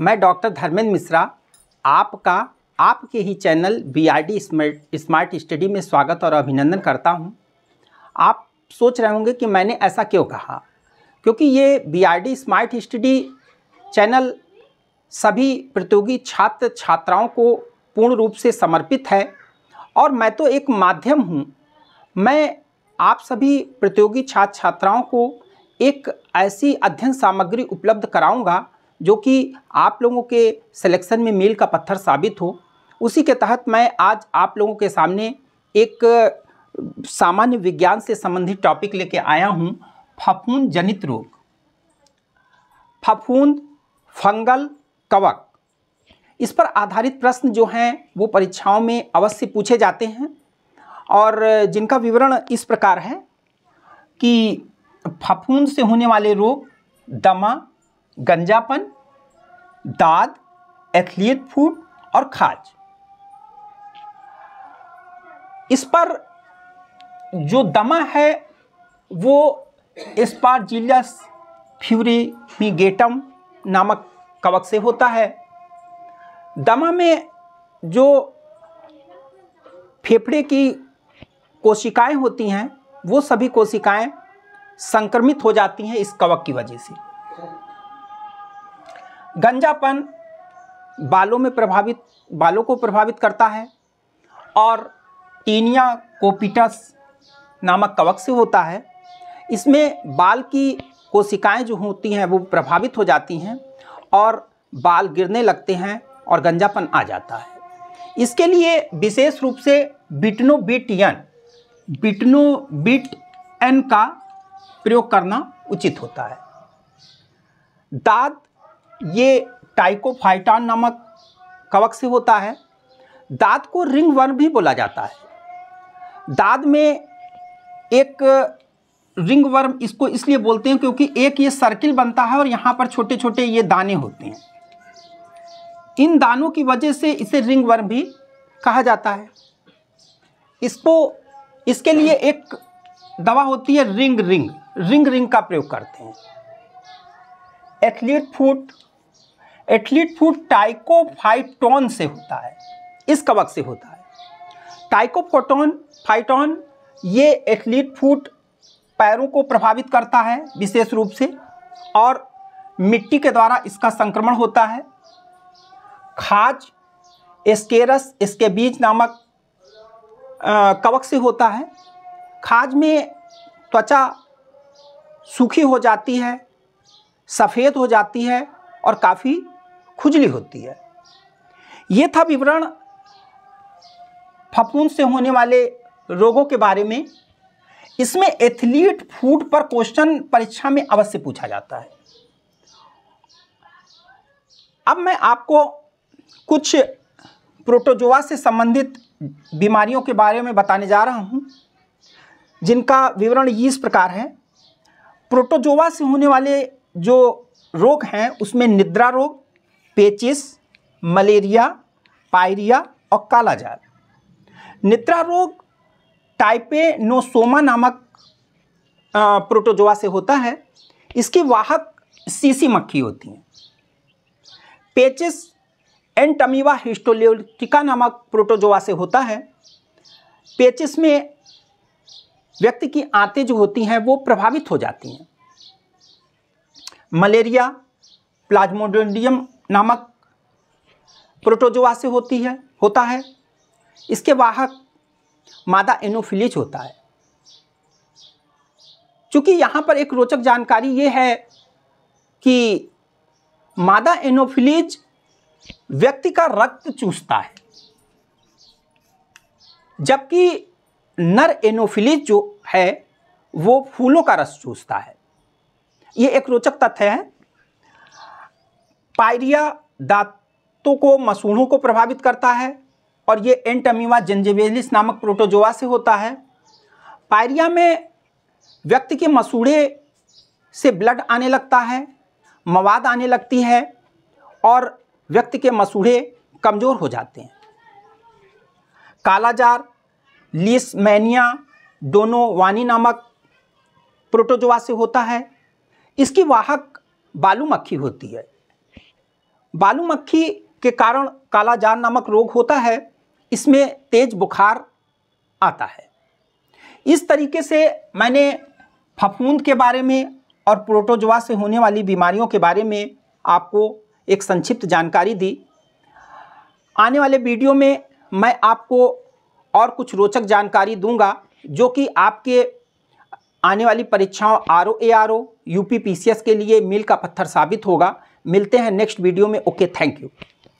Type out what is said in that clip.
मैं डॉक्टर धर्मेंद्र मिश्रा आपका आपके ही channel B R D smart study में स्वागत और अभिनंदन करता हूं। आप सोच रहे होंगे कि मैंने ऐसा क्यों कहा क्योंकि ये B R D smart study channel सभी प्रतियोगी छात्र छात्राओं को पूर्ण रूप से समर्पित है और मैं तो एक माध्यम हूँ मैं आप सभी प्रतियोगी छात्र छात्राओं को एक ऐसी अध्ययन सामग्री उपलब्ध कराऊंगा जो कि आप लोगों के सिलेक्शन में मील का पत्थर साबित हो उसी के तहत मैं आज आप लोगों के सामने एक सामान्य विज्ञान से संबंधित टॉपिक लेके आया हूँ फफूंद जनित रोग फफूंद फंगल कवक इस पर आधारित प्रश्न जो हैं वो परीक्षाओं में अवश्य पूछे जाते हैं और जिनका विवरण इस प्रकार है कि फफूंद से होने वाले रोग दमा गंजापन दाद एथलीट फूड और खाज इस पर जो दमा है वो स्पारजिलस फ्यूरिमिगेटम नामक कवक से होता है दमा में जो फेफड़े की कोशिकाएं होती हैं वो सभी कोशिकाएं संक्रमित हो जाती हैं इस कवक की वजह से गंजापन बालों में प्रभावित बालों को प्रभावित करता है और टीनिया कोपिटस नामक कवक से होता है इसमें बाल की कोशिकाएं जो होती हैं वो प्रभावित हो जाती हैं और बाल गिरने लगते हैं और गंजापन आ जाता है इसके लिए विशेष रूप से बिटनोबिटियन बिटनोबिट एन का प्रयोग करना उचित होता है दाद ये टाइकोफाइटान नामक कवक से होता है दाद को रिंग वर्म भी बोला जाता है दाद में एक रिंग वर्म इसको इसलिए बोलते हैं क्योंकि एक ये सर्किल बनता है और यहाँ पर छोटे छोटे ये दाने होते हैं इन दानों की वजह से इसे रिंग वर्म भी कहा जाता है इसको इसके लिए एक दवा होती है रिंग रिंग रिंग रिंग का प्रयोग करते हैं एथलीट फूट एथलीट फूड टाइकोफाइटोन से होता है इस कवक से होता है टाइकोफोटोन फाइटोन ये एथलीट फूड पैरों को प्रभावित करता है विशेष रूप से और मिट्टी के द्वारा इसका संक्रमण होता है खाज एस्केरस इसके बीज नामक आ, कवक से होता है खाज में त्वचा सूखी हो जाती है सफ़ेद हो जाती है और काफ़ी खुजली होती है ये था विवरण फफूंद से होने वाले रोगों के बारे में इसमें एथलीट फूड पर क्वेश्चन परीक्षा में अवश्य पूछा जाता है अब मैं आपको कुछ प्रोटोजोआ से संबंधित बीमारियों के बारे में बताने जा रहा हूँ जिनका विवरण इस प्रकार है प्रोटोजोआ से होने वाले जो रोग हैं उसमें निद्रा रोग पेचिस मलेरिया पायरिया और कालाजार नित्रा रोग टाइपेनोसोमा नामक प्रोटोजोआ से होता है इसकी वाहक सीसी मक्खी होती हैं पेचिस एंटमीवा हिस्टोलियोटिका नामक प्रोटोजोआ से होता है पेचिस में व्यक्ति की आंतें जो होती हैं वो प्रभावित हो जाती हैं मलेरिया प्लाज्मोडियम नामक प्रोटोजोआ से होती है होता है इसके वाहक मादा एनोफिलिज होता है चूँकि यहाँ पर एक रोचक जानकारी ये है कि मादा एनोफिलिज व्यक्ति का रक्त चूसता है जबकि नर एनोफिलिज जो है वो फूलों का रस चूसता है ये एक रोचक तथ्य है पायरिया दांतों को मसूढ़ों को प्रभावित करता है और ये एंटमीवा जेंजेबेलिस नामक प्रोटोजोआ से होता है पायरिया में व्यक्ति के मसूढ़े से ब्लड आने लगता है मवाद आने लगती है और व्यक्ति के मसूढ़े कमज़ोर हो जाते हैं कालाजार दोनों वानी नामक प्रोटोजोआ से होता है इसकी वाहक बालू मक्खी होती है बालू मक्खी के कारण कालाजार नामक रोग होता है इसमें तेज बुखार आता है इस तरीके से मैंने फफूंद के बारे में और प्रोटोजोआ से होने वाली बीमारियों के बारे में आपको एक संक्षिप्त जानकारी दी आने वाले वीडियो में मैं आपको और कुछ रोचक जानकारी दूंगा जो कि आपके आने वाली परीक्षाओं R O A R O U P P C S के लिए मील का पत्थर साबित होगा मिलते हैं नेक्स्ट वीडियो में ओके थैंक यू